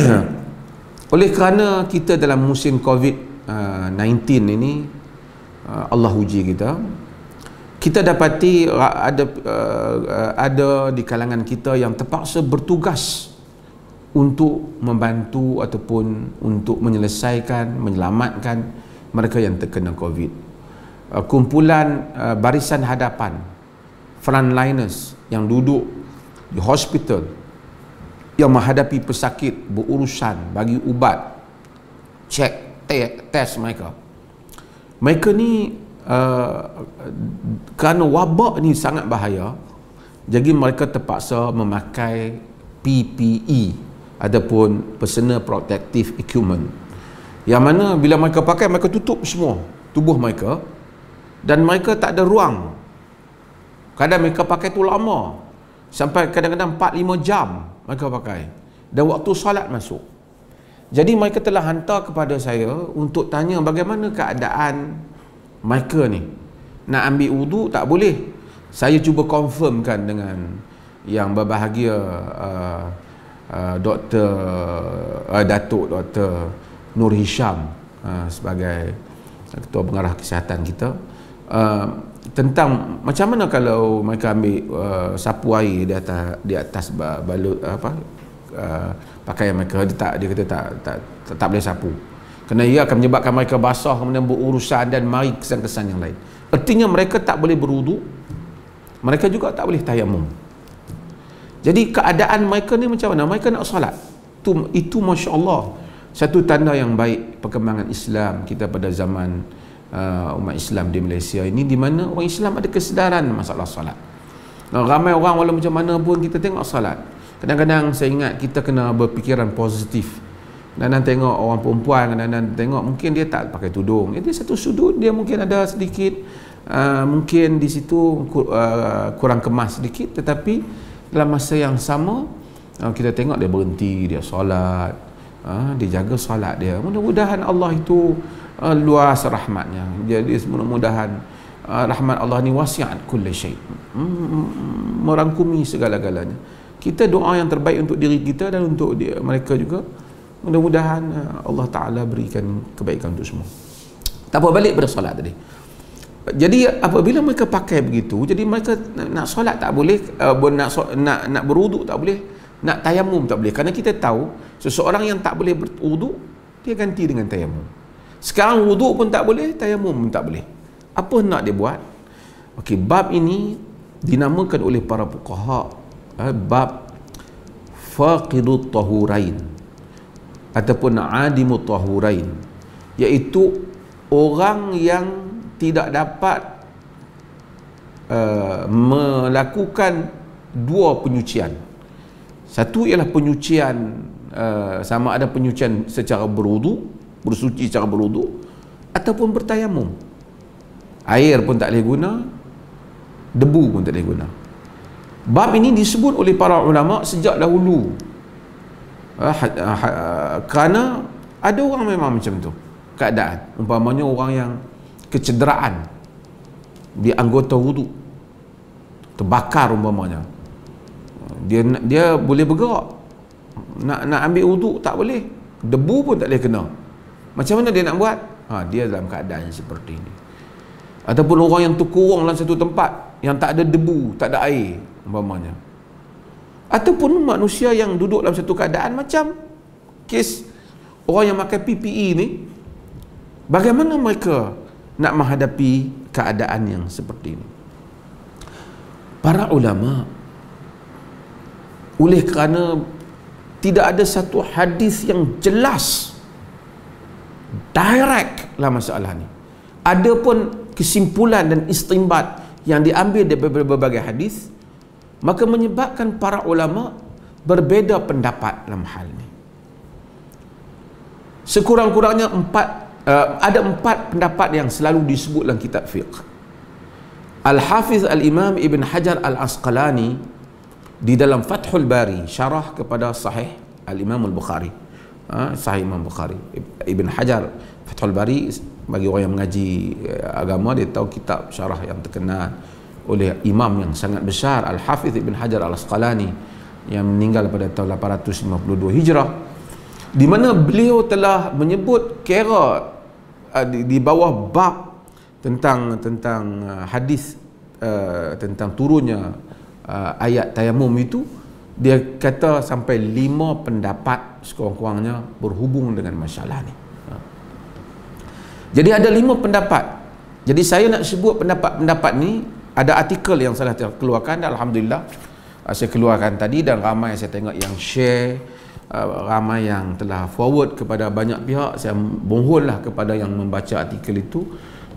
oleh kerana kita dalam musim COVID-19 uh, ini uh, Allah uji kita kita dapati ada uh, ada di kalangan kita yang terpaksa bertugas untuk membantu ataupun untuk menyelesaikan menyelamatkan mereka yang terkena COVID kumpulan barisan hadapan frontliners yang duduk di hospital yang menghadapi pesakit berurusan bagi ubat cek te- test mereka mereka ni uh, kerana wabak ni sangat bahaya jadi mereka terpaksa memakai PPE ataupun personal protective equipment yang mana bila mereka pakai mereka tutup semua tubuh mereka dan mereka tak ada ruang kadang mereka pakai tu lama sampai kadang-kadang 4-5 jam mereka pakai dan waktu salat masuk jadi mereka telah hantar kepada saya untuk tanya bagaimana keadaan mereka ni nak ambil wudu tak boleh saya cuba confirmkan dengan yang berbahagia uh, uh, Dr. Uh, Datuk Doktor Nur Hisham uh, sebagai ketua pengarah kesihatan kita uh, tentang macam mana kalau mereka ambil uh, sapu air di atas di atas balut apa uh, pakaian mereka dia tak dia kata tak tak, tak, tak boleh sapu kerana ia akan menyebabkan mereka basah kemudian berurusan dan mari kesan-kesan yang lain artinya mereka tak boleh berudu, mereka juga tak boleh tayamum jadi keadaan mereka ni macam mana mereka nak solat itu itu masya-Allah satu tanda yang baik perkembangan Islam kita pada zaman uh, umat Islam di Malaysia ini di mana orang Islam ada kesedaran masalah solat. Nah, ramai orang walaupun macam mana pun kita tengok solat. Kadang-kadang saya ingat kita kena berfikiran positif. Kadang-kadang tengok orang perempuan, kadang-kadang tengok mungkin dia tak pakai tudung. Jadi satu sudut dia mungkin ada sedikit uh, mungkin di situ uh, kurang kemas sedikit tetapi dalam masa yang sama uh, kita tengok dia berhenti, dia solat. Uh, dia jaga solat dia. Mudah-mudahan Allah itu uh, luas rahmatnya jadi mudah-mudahan uh, ah, rahmat Allah ni wasiat kulli syai hmm, merangkumi segala-galanya kita doa yang terbaik untuk diri kita dan untuk dia, mereka juga mudah-mudahan uh, Allah Ta'ala berikan kebaikan untuk semua tak apa balik pada solat tadi jadi apabila mereka pakai begitu jadi mereka nak, nak solat tak boleh uh, nak, nak, nak beruduk tak boleh nak tayamum tak boleh kerana kita tahu seseorang yang tak boleh beruduk dia ganti dengan tayamum sekarang wuduk pun tak boleh, tayamum pun tak boleh. Apa nak dia buat? Okey, bab ini dinamakan oleh para fuqaha eh, bab faqidut tahurain ataupun adimut tahurain iaitu orang yang tidak dapat uh, melakukan dua penyucian. Satu ialah penyucian uh, sama ada penyucian secara berwuduk bersuci secara berudu ataupun bertayamum air pun tak boleh guna debu pun tak boleh guna bab ini disebut oleh para ulama sejak dahulu ah, ha, ha, ha, kerana ada orang memang macam tu keadaan umpamanya orang yang kecederaan di anggota wuduk terbakar umpamanya dia dia boleh bergerak nak nak ambil wuduk tak boleh debu pun tak boleh kena macam mana dia nak buat? Ha, dia dalam keadaan seperti ini. Ataupun orang yang terkurung dalam satu tempat yang tak ada debu, tak ada air, umpamanya. Ataupun manusia yang duduk dalam satu keadaan macam kes orang yang pakai PPE ini. bagaimana mereka nak menghadapi keadaan yang seperti ini? Para ulama oleh kerana tidak ada satu hadis yang jelas direct lah masalah ni ada pun kesimpulan dan istimbat yang diambil dari berbagai hadis maka menyebabkan para ulama berbeza pendapat dalam hal ini sekurang-kurangnya empat uh, ada empat pendapat yang selalu disebut dalam kitab fiqh Al-Hafiz Al-Imam Ibn Hajar Al-Asqalani di dalam Fathul Bari syarah kepada sahih Al-Imam Al-Bukhari Ha, Sahih Imam Bukhari Ibn Hajar Fathul Bari bagi orang yang mengaji eh, agama dia tahu kitab syarah yang terkenal oleh imam yang sangat besar Al-Hafiz Ibn Hajar Al-Asqalani yang meninggal pada tahun 852 Hijrah di mana beliau telah menyebut kira eh, di, bawah bab tentang tentang eh, hadis tentang turunnya ayat tayamum itu dia kata sampai lima pendapat sekurang-kurangnya berhubung dengan masalah ni ha. jadi ada lima pendapat jadi saya nak sebut pendapat-pendapat ni ada artikel yang saya telah keluarkan dan Alhamdulillah ah, saya keluarkan tadi dan ramai yang saya tengok yang share ah, ramai yang telah forward kepada banyak pihak saya mohonlah kepada yang membaca artikel itu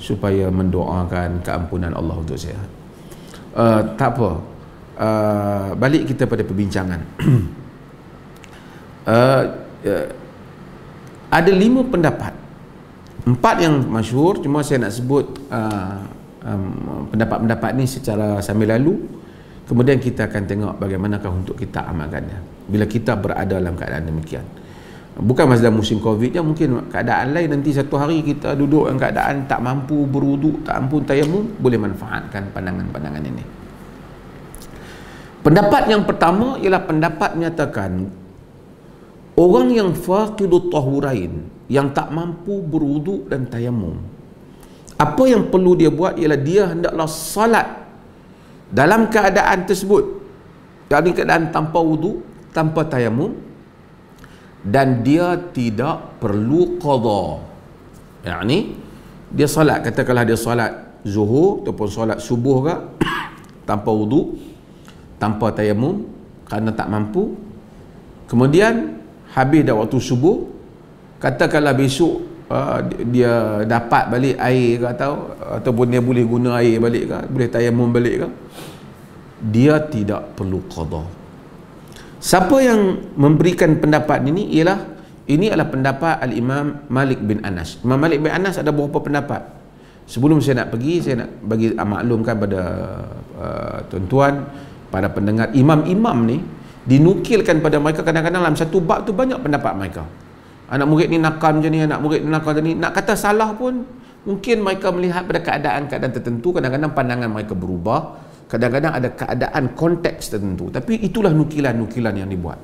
supaya mendoakan keampunan Allah untuk saya uh, tak apa uh, balik kita pada perbincangan uh, ada lima pendapat empat yang masyur. cuma saya nak sebut uh, um, pendapat-pendapat ni secara sambil lalu kemudian kita akan tengok bagaimanakah untuk kita amalkannya bila kita berada dalam keadaan demikian bukan masa musim covid je mungkin keadaan lain nanti satu hari kita duduk dalam keadaan tak mampu berwuduk tak mampu tayamum boleh manfaatkan pandangan-pandangan ini pendapat yang pertama ialah pendapat menyatakan Orang yang faqidu tahurain Yang tak mampu berwuduk dan tayamum Apa yang perlu dia buat ialah dia hendaklah salat Dalam keadaan tersebut Dalam keadaan tanpa wuduk, tanpa tayamum Dan dia tidak perlu qadar Yang ni dia salat katakanlah dia salat zuhur ataupun salat subuh ke tanpa wuduk tanpa tayamum kerana tak mampu kemudian habis dah waktu subuh katakanlah besok uh, dia dapat balik air ke atau ataupun dia boleh guna air balik ke boleh tayamum balik ke dia tidak perlu qada siapa yang memberikan pendapat ini ialah ini adalah pendapat al-Imam Malik bin Anas Imam Malik bin Anas ada beberapa pendapat sebelum saya nak pergi saya nak bagi maklumkan pada uh, tuan-tuan pada pendengar imam-imam ni dinukilkan pada mereka kadang-kadang dalam satu bab tu banyak pendapat mereka anak murid ni nakal macam ni anak murid ni nakal macam ni nak kata salah pun mungkin mereka melihat pada keadaan-keadaan tertentu kadang-kadang pandangan mereka berubah kadang-kadang ada keadaan konteks tertentu tapi itulah nukilan-nukilan yang dibuat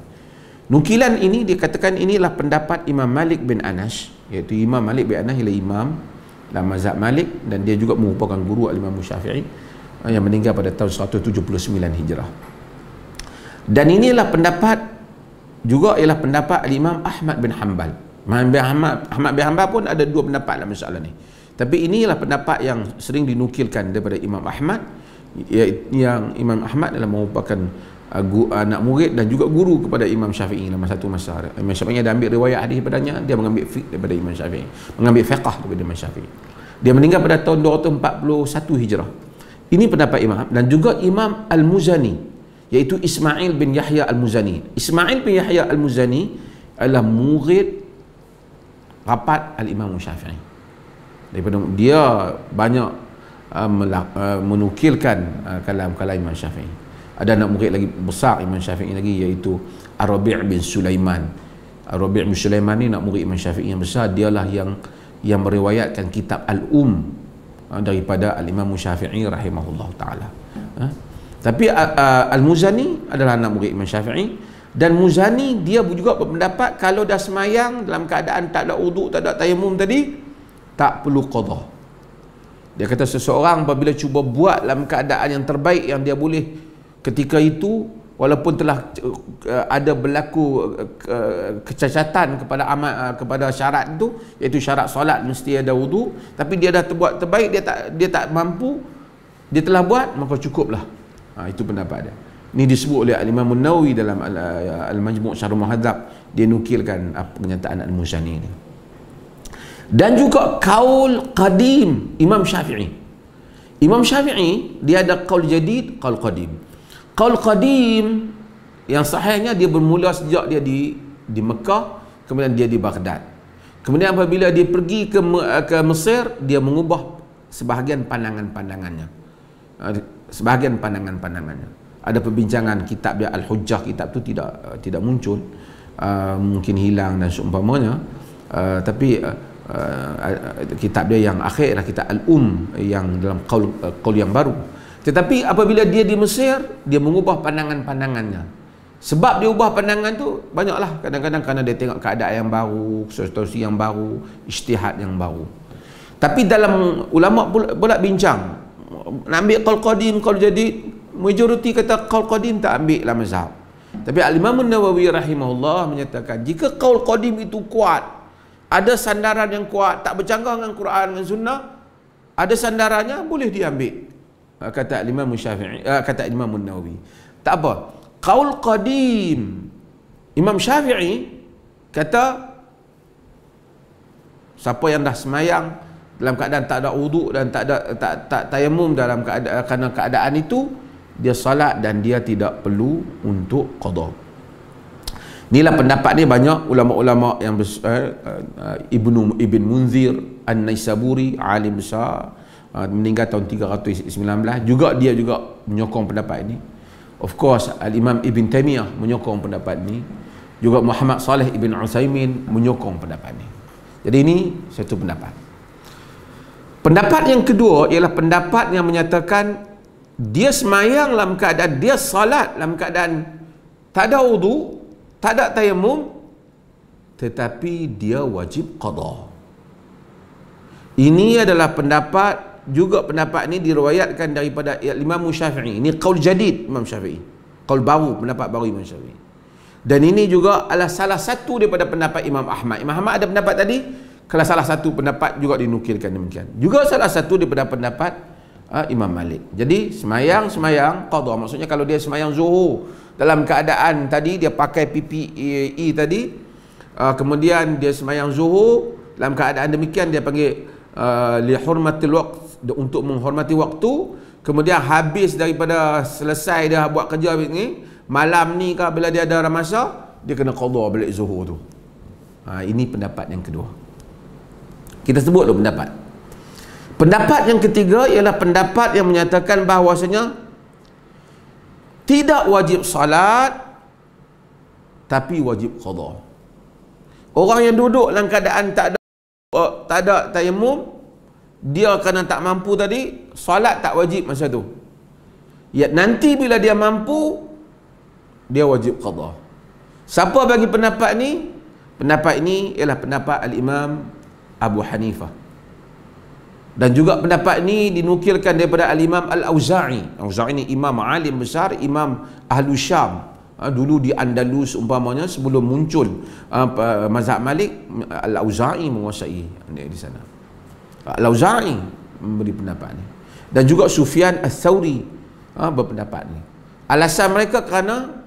nukilan ini dikatakan inilah pendapat Imam Malik bin Anas iaitu Imam Malik bin Anas ialah imam dalam mazhab Malik dan dia juga merupakan guru Al-Imam Syafi'i eh, yang meninggal pada tahun 179 Hijrah dan inilah pendapat juga ialah pendapat Imam Ahmad bin Hanbal Imam bin Ahmad, bin Hanbal pun ada dua pendapat dalam masalah ni tapi inilah pendapat yang sering dinukilkan daripada Imam Ahmad yang Imam Ahmad adalah merupakan uh, uh, anak murid dan juga guru kepada Imam Syafi'i dalam satu masa Imam Syafi'i ada ambil riwayat hadis padanya dia mengambil fiqh daripada Imam Syafi'i mengambil fiqh daripada Imam Syafi'i dia meninggal pada tahun 241 Hijrah ini pendapat Imam dan juga Imam Al-Muzani iaitu Ismail bin Yahya Al-Muzani. Ismail bin Yahya Al-Muzani adalah murid rapat Al-Imam Syafi'i. Daripada dia banyak uh, uh menukilkan uh, kalam-kalam Imam Syafi'i. Ada anak murid lagi besar Imam Syafi'i lagi iaitu Arabi' bin Sulaiman. Arabi' bin Sulaiman ni nak murid Imam Syafi'i yang besar, dialah yang yang meriwayatkan kitab Al-Um uh, daripada Al-Imam Syafi'i rahimahullah taala. Uh. Tapi uh, Al-Muzani adalah anak murid Imam Syafi'i dan Muzani dia juga berpendapat kalau dah semayang dalam keadaan tak ada uduk, tak ada tayamum tadi tak perlu qadha. Dia kata seseorang apabila cuba buat dalam keadaan yang terbaik yang dia boleh ketika itu walaupun telah uh, ada berlaku uh, kecacatan kepada amal, uh, kepada syarat itu iaitu syarat solat mesti ada wuduk tapi dia dah buat terbaik dia tak dia tak mampu dia telah buat maka cukuplah ha, itu pendapat dia ini disebut oleh Al-Imam Nawawi dalam Al-Majmu' Syarul Mahadab dia nukilkan apa kenyataan Al-Muzani ini dan juga kaul qadim Imam Syafi'i Imam Syafi'i dia ada kaul jadid kaul qadim kaul qadim yang sahihnya dia bermula sejak dia di di Mekah kemudian dia di Baghdad kemudian apabila dia pergi ke ke Mesir dia mengubah sebahagian pandangan-pandangannya ha, sebahagian pandangan-pandangannya ada perbincangan kitab dia al-hujjah kitab tu tidak uh, tidak muncul uh, mungkin hilang dan seumpamanya uh, tapi uh, uh, kitab dia yang akhir lah kitab al-um yang dalam qaul uh, yang baru tetapi apabila dia di Mesir dia mengubah pandangan-pandangannya sebab dia ubah pandangan tu banyaklah kadang-kadang kerana dia tengok keadaan yang baru situasi yang baru ijtihad yang baru tapi dalam ulama pula, pula bincang nak ambil qaul qadim kalau jadi majoriti kata qaul qadim tak ambil lah mazhab tapi al-imam an-nawawi rahimahullah menyatakan jika qaul qadim itu kuat ada sandaran yang kuat tak bercanggah dengan Quran dan sunnah ada sandarannya boleh diambil ah, kata al-imam syafi'i ah, kata imam an-nawawi tak apa qaul qadim imam syafi'i kata siapa yang dah semayang dalam keadaan tak ada wuduk dan tak ada tak tak tayamum dalam keadaan kerana keadaan itu dia salat dan dia tidak perlu untuk qada. Inilah pendapat ni banyak ulama-ulama yang eh, uh, Ibnu Ibn Munzir An-Naisaburi alim besar uh, meninggal tahun 319 juga dia juga menyokong pendapat ini. Of course Al-Imam Ibn Taymiyah menyokong pendapat ini. Juga Muhammad Saleh Ibn Usaimin menyokong pendapat ini. Jadi ini satu pendapat. Pendapat yang kedua ialah pendapat yang menyatakan dia semayang dalam keadaan dia salat dalam keadaan tak ada wudu, tak ada tayamum tetapi dia wajib qada. Ini adalah pendapat juga pendapat ini diriwayatkan daripada Imam Syafi'i. Ini qaul jadid Imam Syafi'i. Qaul baru pendapat baru Imam Syafi'i. Dan ini juga adalah salah satu daripada pendapat Imam Ahmad. Imam Ahmad ada pendapat tadi, kalau salah satu pendapat juga dinukilkan demikian juga salah satu daripada pendapat uh, Imam Malik jadi semayang semayang qadha maksudnya kalau dia semayang zuhur dalam keadaan tadi dia pakai PPE e tadi uh, kemudian dia semayang zuhur dalam keadaan demikian dia panggil ah, li hurmatil waktu untuk menghormati waktu kemudian habis daripada selesai dia buat kerja ni malam ni ke bila dia ada masa dia kena qadha balik zuhur tu ha, ini pendapat yang kedua kita sebut dulu pendapat pendapat yang ketiga ialah pendapat yang menyatakan bahawasanya tidak wajib salat tapi wajib qada orang yang duduk dalam keadaan tak ada tak ada tayamum dia kerana tak mampu tadi salat tak wajib masa tu ya nanti bila dia mampu dia wajib qada siapa bagi pendapat ni pendapat ini ialah pendapat al-imam Abu Hanifah dan juga pendapat ini dinukilkan daripada Al-Imam Al-Auza'i Al-Auza'i ini Imam Alim Besar Imam Ahlu Syam ha, dulu di Andalus umpamanya sebelum muncul ha, mazhab Malik Al-Auza'i menguasai di sana Al-Auza'i memberi pendapat ini dan juga Sufyan Al-Thawri ha, berpendapat ini alasan mereka kerana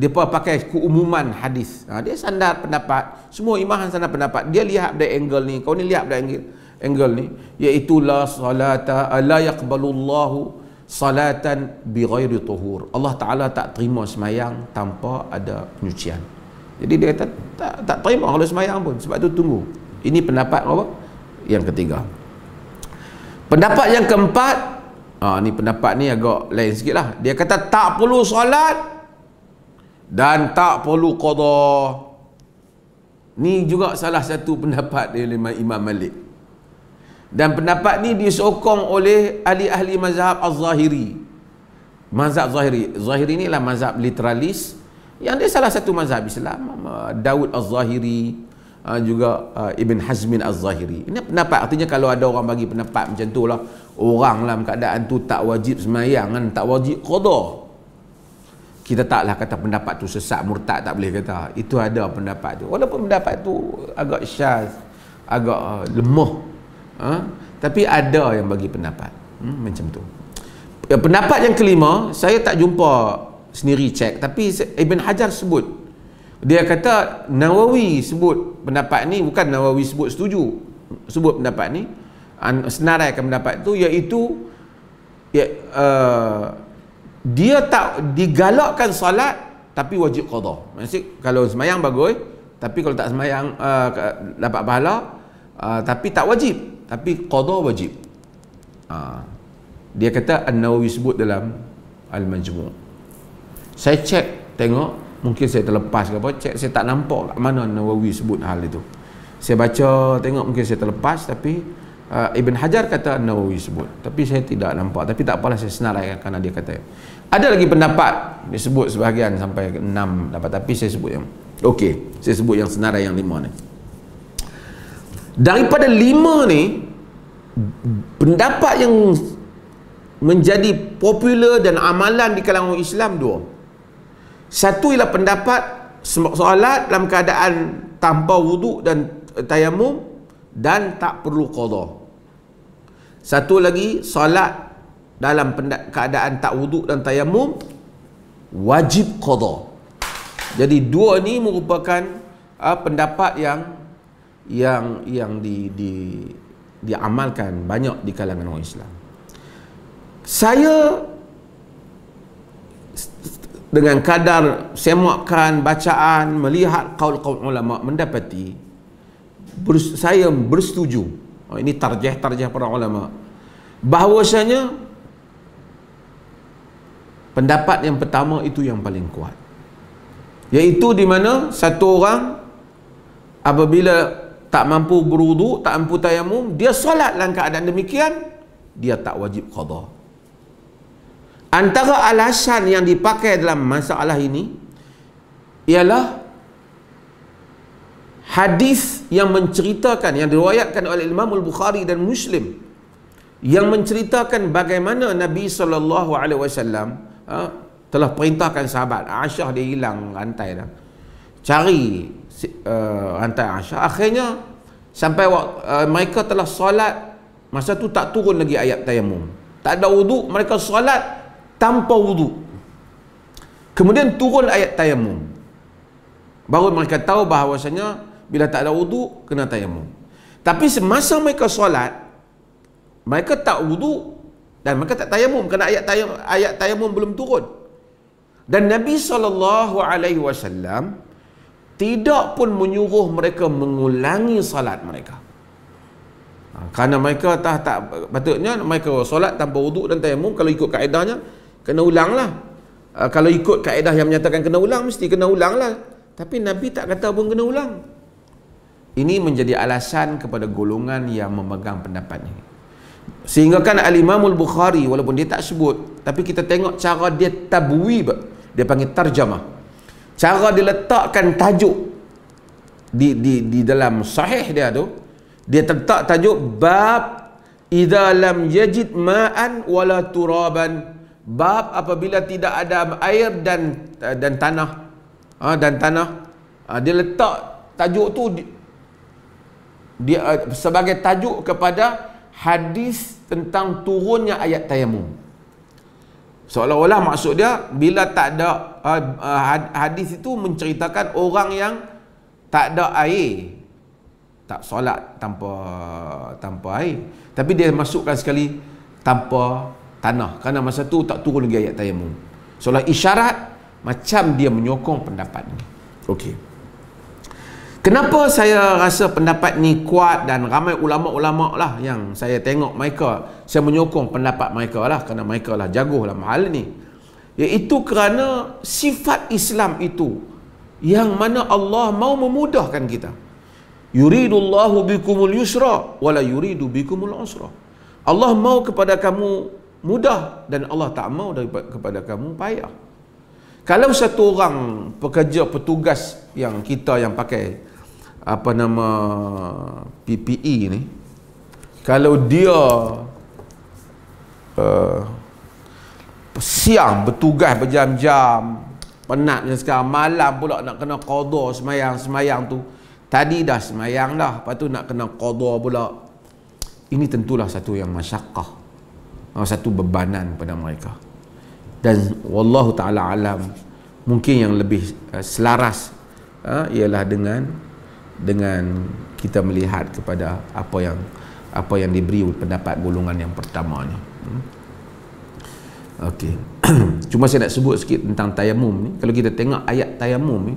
dia pakai keumuman hadis ha, dia sandar pendapat semua imam sandar pendapat dia lihat dari angle ni kau ni lihat dari angle angle ni iaitu la salata la yaqbalullahu salatan bi ghairi tuhur Allah taala tak terima semayang tanpa ada penyucian jadi dia kata tak, tak terima kalau semayang pun sebab tu tunggu ini pendapat apa yang ketiga pendapat yang keempat ha, ni pendapat ni agak lain sikit lah dia kata tak perlu solat dan tak perlu qada ni juga salah satu pendapat dari Imam Malik dan pendapat ni disokong oleh ahli-ahli mazhab az-zahiri mazhab zahiri zahiri ni lah mazhab literalis yang dia salah satu mazhab Islam Daud az-zahiri ah, juga ah, Ibn Hazmin az-zahiri ini pendapat artinya kalau ada orang bagi pendapat macam tu lah orang dalam keadaan tu tak wajib semayang kan tak wajib qadar kita taklah kata pendapat tu sesat murtad tak boleh kata itu ada pendapat tu walaupun pendapat tu agak syaz agak uh, lemah ha? tapi ada yang bagi pendapat hmm, macam tu ya, pendapat yang kelima saya tak jumpa sendiri cek tapi Ibn Hajar sebut dia kata Nawawi sebut pendapat ni bukan Nawawi sebut setuju sebut pendapat ni senaraikan pendapat tu iaitu ya, uh, dia tak digalakkan solat tapi wajib qadha. Maksud kalau semayang bagus, tapi kalau tak semayang uh, dapat pahala uh, tapi tak wajib, tapi qadha wajib. Uh, dia kata An-Nawawi sebut dalam Al-Majmu'. Saya cek tengok mungkin saya terlepas ke apa, cek saya tak nampak lah mana An-Nawawi sebut hal itu. Saya baca tengok mungkin saya terlepas tapi uh, Ibn Hajar kata Nawawi sebut tapi saya tidak nampak tapi tak apalah saya senaraikan lah kerana dia kata ada lagi pendapat disebut sebahagian sampai enam dapat tapi saya sebut yang okey saya sebut yang senarai yang lima ni daripada lima ni pendapat yang menjadi popular dan amalan di kalangan Islam dua satu ialah pendapat solat dalam keadaan tanpa wuduk dan tayamum dan tak perlu qadha satu lagi solat dalam keadaan tak wuduk dan tayamum wajib qada. Jadi dua ni merupakan uh, pendapat yang yang yang di di diamalkan banyak di kalangan orang Islam. Saya dengan kadar semakkan bacaan melihat kaul-kaul ulama mendapati saya bersetuju Oh, ini tarjah-tarjah para ulama. Bahawasanya pendapat yang pertama itu yang paling kuat. Iaitu di mana satu orang apabila tak mampu berudu tak mampu tayamum, dia solat dalam keadaan demikian, dia tak wajib qada. Antara alasan yang dipakai dalam masalah ini ialah hadis yang menceritakan yang diriwayatkan oleh Imam Al-Bukhari dan Muslim yang menceritakan bagaimana Nabi sallallahu alaihi wasallam ha, telah perintahkan sahabat Aisyah dia hilang rantai dah cari uh, rantai Aisyah akhirnya sampai uh, mereka telah solat masa tu tak turun lagi ayat tayammum, tak ada wuduk mereka solat tanpa wuduk kemudian turun ayat tayammum, baru mereka tahu bahawasanya bila tak ada wudu, kena tayamum tapi semasa mereka solat mereka tak wudu dan mereka tak tayamum kerana ayat tayamum, ayat tayamum belum turun dan Nabi SAW tidak pun menyuruh mereka mengulangi salat mereka ha, kerana mereka tak tak patutnya mereka solat tanpa wuduk dan tayamum kalau ikut kaedahnya kena ulanglah ha, kalau ikut kaedah yang menyatakan kena ulang mesti kena ulanglah tapi Nabi tak kata pun kena ulang ini menjadi alasan kepada golongan yang memegang pendapat ini. Sehingga kan Al-Imamul Bukhari walaupun dia tak sebut Tapi kita tengok cara dia tabuib Dia panggil tarjamah Cara dia letakkan tajuk Di, di, di dalam sahih dia tu Dia letak tajuk Bab Iza lam yajid ma'an wala turaban Bab apabila tidak ada air dan dan tanah ha, Dan tanah ha, Dia letak tajuk tu dia eh, sebagai tajuk kepada hadis tentang turunnya ayat tayamum seolah-olah maksud dia bila tak ada uh, uh, hadis itu menceritakan orang yang tak ada air tak solat tanpa tanpa air tapi dia masukkan sekali tanpa tanah kerana masa tu tak turun lagi ayat tayamum seolah isyarat macam dia menyokong pendapat ni okey Kenapa saya rasa pendapat ni kuat dan ramai ulama-ulama lah yang saya tengok mereka, saya menyokong pendapat mereka lah kerana mereka lah jago lah hal ni. Iaitu kerana sifat Islam itu yang mana Allah mau memudahkan kita. Yuridullahu bikumul yusra wala yuridu bikumul usra. Allah mau kepada kamu mudah dan Allah tak mau daripada kepada kamu payah. Kalau satu orang pekerja petugas yang kita yang pakai apa nama PPE ni kalau dia uh, siang bertugas berjam-jam penat macam sekarang malam pula nak kena qada semayang semayang tu tadi dah semayang dah lepas tu nak kena qada pula ini tentulah satu yang masyakah uh, satu bebanan pada mereka dan wallahu taala alam mungkin yang lebih uh, selaras uh, ialah dengan dengan kita melihat kepada apa yang apa yang diberi pendapat golongan yang pertama ni. Hmm? Okey. Cuma saya nak sebut sikit tentang tayamum ni. Kalau kita tengok ayat tayamum ni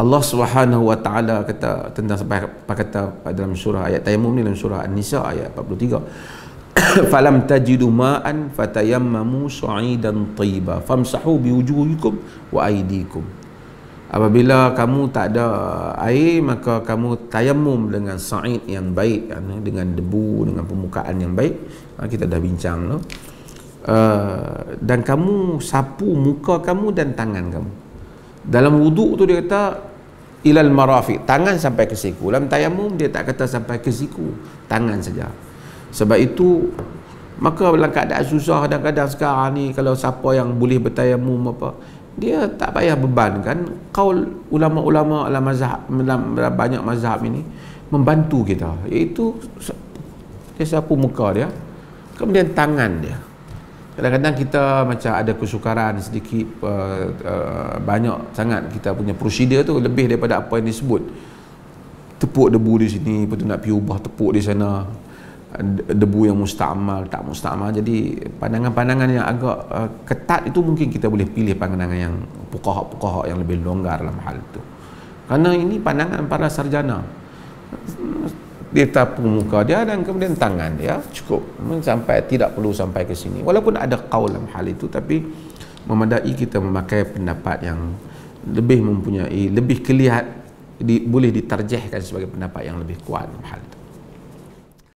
Allah Subhanahu Wa Taala kata tentang apa kata dalam surah ayat tayamum ni dalam surah An-Nisa ayat 43. Falam tajidu ma'an fatayammamu su'idan tayyiba famsahu biwujuhikum wa aydikum. Apabila kamu tak ada air maka kamu tayamum dengan sa'id yang baik kan? dengan debu dengan permukaan yang baik ha, kita dah bincang tu. Uh, dan kamu sapu muka kamu dan tangan kamu. Dalam wuduk tu dia kata ilal marafiq tangan sampai ke siku. Dalam tayamum dia tak kata sampai ke siku, tangan saja. Sebab itu maka dalam keadaan susah kadang-kadang sekarang ni kalau siapa yang boleh bertayamum apa dia tak payah beban kan kaul ulama-ulama dalam mazhab dalam banyak mazhab ini membantu kita iaitu dia sapu muka dia kemudian tangan dia kadang-kadang kita macam ada kesukaran sedikit uh, uh, banyak sangat kita punya prosedur tu lebih daripada apa yang disebut tepuk debu di sini lepas nak pergi ubah tepuk di sana debu yang mustamal tak mustamal jadi pandangan-pandangan yang agak uh, ketat itu mungkin kita boleh pilih pandangan yang pukahak-pukahak yang lebih longgar dalam hal itu kerana ini pandangan para sarjana dia tapu muka dia dan kemudian tangan dia cukup sampai tidak perlu sampai ke sini walaupun ada kaul dalam hal itu tapi memadai kita memakai pendapat yang lebih mempunyai lebih kelihatan di, boleh diterjehkan sebagai pendapat yang lebih kuat dalam hal itu